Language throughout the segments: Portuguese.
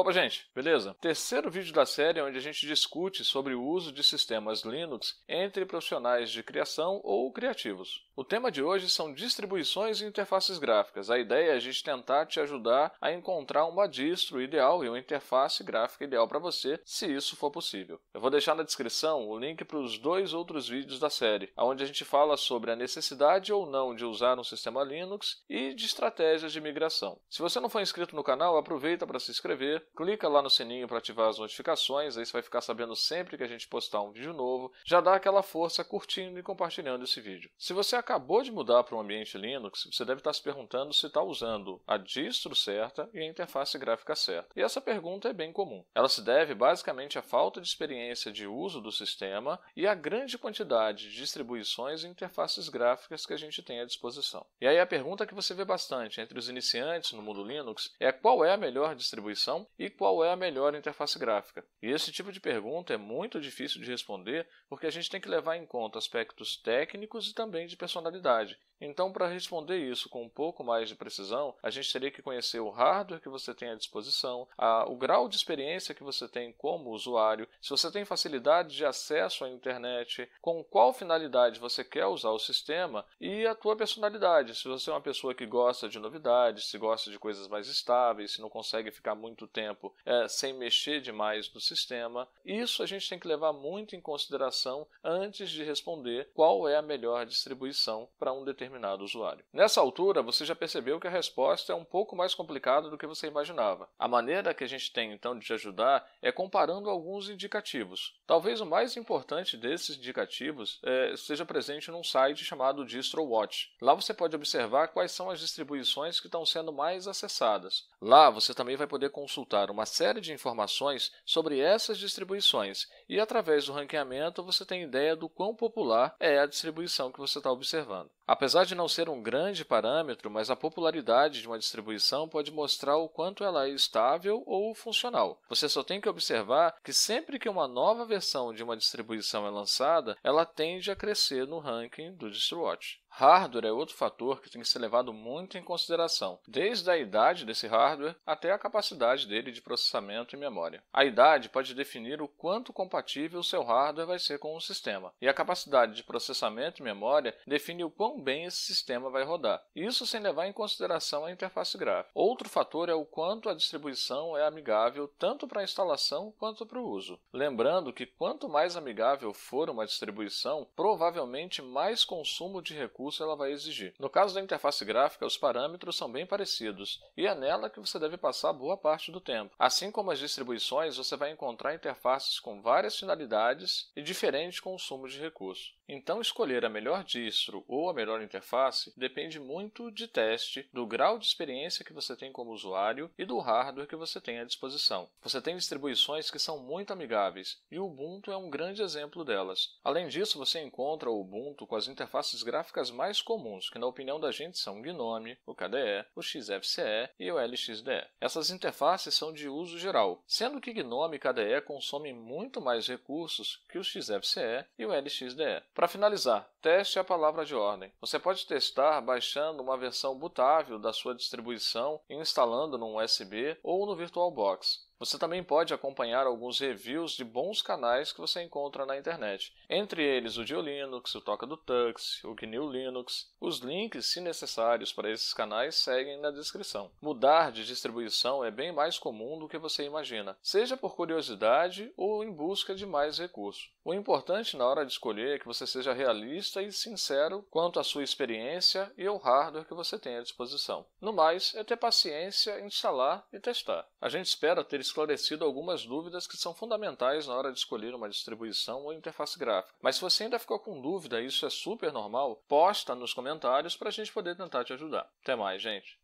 Opa, gente, beleza? Terceiro vídeo da série onde a gente discute sobre o uso de sistemas Linux entre profissionais de criação ou criativos. O tema de hoje são distribuições e interfaces gráficas. A ideia é a gente tentar te ajudar a encontrar uma distro ideal e uma interface gráfica ideal para você, se isso for possível. Eu vou deixar na descrição o link para os dois outros vídeos da série, onde a gente fala sobre a necessidade ou não de usar um sistema Linux e de estratégias de migração. Se você não for inscrito no canal, aproveita para se inscrever, clica lá no sininho para ativar as notificações, aí você vai ficar sabendo sempre que a gente postar um vídeo novo. Já dá aquela força curtindo e compartilhando esse vídeo. Se você acabou de mudar para um ambiente Linux, você deve estar se perguntando se está usando a distro certa e a interface gráfica certa. E essa pergunta é bem comum. Ela se deve basicamente à falta de experiência de uso do sistema e à grande quantidade de distribuições e interfaces gráficas que a gente tem à disposição. E aí a pergunta que você vê bastante entre os iniciantes no mundo Linux é qual é a melhor distribuição e qual é a melhor interface gráfica? E esse tipo de pergunta é muito difícil de responder porque a gente tem que levar em conta aspectos técnicos e também de personalidade. Então, para responder isso com um pouco mais de precisão, a gente teria que conhecer o hardware que você tem à disposição, a, o grau de experiência que você tem como usuário, se você tem facilidade de acesso à internet, com qual finalidade você quer usar o sistema e a tua personalidade. Se você é uma pessoa que gosta de novidades, se gosta de coisas mais estáveis, se não consegue ficar muito tempo é, sem mexer demais no sistema, isso a gente tem que levar muito em consideração antes de responder qual é a melhor distribuição para um determinado determinado usuário. Nessa altura, você já percebeu que a resposta é um pouco mais complicada do que você imaginava. A maneira que a gente tem então de te ajudar é comparando alguns indicativos. Talvez o mais importante desses indicativos é, seja presente num site chamado DistroWatch. Lá você pode observar quais são as distribuições que estão sendo mais acessadas. Lá você também vai poder consultar uma série de informações sobre essas distribuições e, através do ranqueamento, você tem ideia do quão popular é a distribuição que você está observando. Apesar de não ser um grande parâmetro, mas a popularidade de uma distribuição pode mostrar o quanto ela é estável ou funcional. Você só tem que observar que sempre que uma nova versão de uma distribuição é lançada, ela tende a crescer no ranking do DistroWatch. Hardware é outro fator que tem que ser levado muito em consideração, desde a idade desse hardware até a capacidade dele de processamento e memória. A idade pode definir o quanto compatível o seu hardware vai ser com o sistema, e a capacidade de processamento e memória define o quão bem esse sistema vai rodar, isso sem levar em consideração a interface gráfica. Outro fator é o quanto a distribuição é amigável tanto para a instalação quanto para o uso. Lembrando que quanto mais amigável for uma distribuição, provavelmente mais consumo de recursos recurso ela vai exigir. No caso da interface gráfica, os parâmetros são bem parecidos, e é nela que você deve passar boa parte do tempo. Assim como as distribuições, você vai encontrar interfaces com várias finalidades e diferente consumo de recurso. Então, escolher a melhor distro ou a melhor interface depende muito de teste, do grau de experiência que você tem como usuário e do hardware que você tem à disposição. Você tem distribuições que são muito amigáveis, e o Ubuntu é um grande exemplo delas. Além disso, você encontra o Ubuntu com as interfaces gráficas mais comuns, que na opinião da gente são o Gnome, o KDE, o XFCE e o LXDE. Essas interfaces são de uso geral, sendo que Gnome e KDE consomem muito mais recursos que o XFCE e o LXDE. Para finalizar, teste a palavra de ordem. Você pode testar baixando uma versão bootável da sua distribuição e instalando num USB ou no VirtualBox. Você também pode acompanhar alguns reviews de bons canais que você encontra na internet, entre eles o GeoLinux, Linux, o Toca do Tux, o GNU Linux. Os links, se necessários, para esses canais seguem na descrição. Mudar de distribuição é bem mais comum do que você imagina, seja por curiosidade ou em busca de mais recursos. O importante na hora de escolher é que você seja realista e sincero quanto à sua experiência e ao hardware que você tem à disposição. No mais, é ter paciência, instalar e testar. A gente espera ter esclarecido algumas dúvidas que são fundamentais na hora de escolher uma distribuição ou interface gráfica. Mas se você ainda ficou com dúvida, isso é super normal, posta nos comentários para a gente poder tentar te ajudar. Até mais, gente!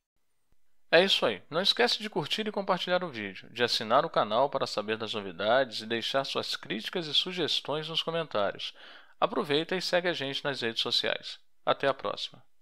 É isso aí. Não esquece de curtir e compartilhar o vídeo, de assinar o canal para saber das novidades e deixar suas críticas e sugestões nos comentários. Aproveita e segue a gente nas redes sociais. Até a próxima!